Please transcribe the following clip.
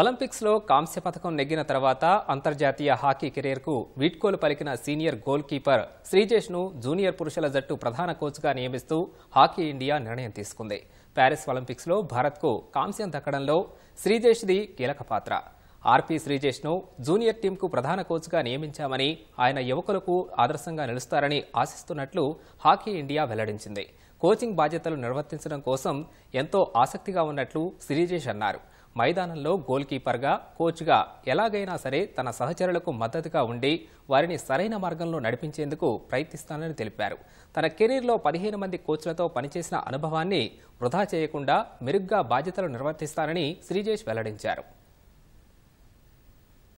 ఒలింపిక్స్లో కాంస్య పథకం నెగ్గిన తర్వాత అంతర్జాతీయ హాకీ కెరీర్కు వీడ్కోలు పలికిన సీనియర్ గోల్ కీపర్ శ్రీజేష్ను జూనియర్ పురుషుల జట్టు ప్రధాన కోచ్గా నియమిస్తూ హాకీ ఇండియా నిర్ణయం తీసుకుంది ప్యారిస్ ఒలింపిక్స్లో భారత్కు కాంస్యం దక్కడంలో శ్రీజేష్ది కీలక పాత్ర ఆర్పీ శ్రీజేష్ను జూనియర్ టీంకు ప్రధాన కోచ్గా నియమించామని ఆయన యువకులకు ఆదర్శంగా నిలుస్తారని ఆశిస్తున్నట్లు హాకీ ఇండియా వెల్లడించింది కోచింగ్ బాధ్యతలు నిర్వర్తించడం కోసం ఎంతో ఆసక్తిగా ఉన్నట్లు శ్రీజేష్ అన్నారు మైదానంలో గోల్ కీపర్గా కోచ్గా ఎలాగైనా సరే తన సహచరులకు మద్దతుగా ఉండి వారిని సరైన మార్గంలో నడిపించేందుకు ప్రయత్నిస్తానని తెలిపారు తన కెరీర్లో పదిహేను మంది కోచ్లతో పనిచేసిన అనుభవాన్ని వృధా చేయకుండా మెరుగ్గా బాధ్యతలు నిర్వర్తిస్తానని శ్రీజేష్ వెల్లడించారు